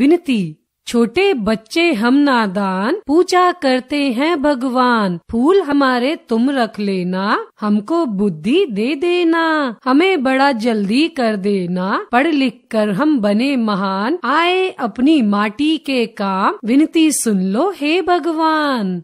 विनती छोटे बच्चे हम नादान पूजा करते हैं भगवान फूल हमारे तुम रख लेना हमको बुद्धि दे देना हमें बड़ा जल्दी कर देना पढ़ लिख कर हम बने महान आए अपनी माटी के काम विनती सुन लो हे भगवान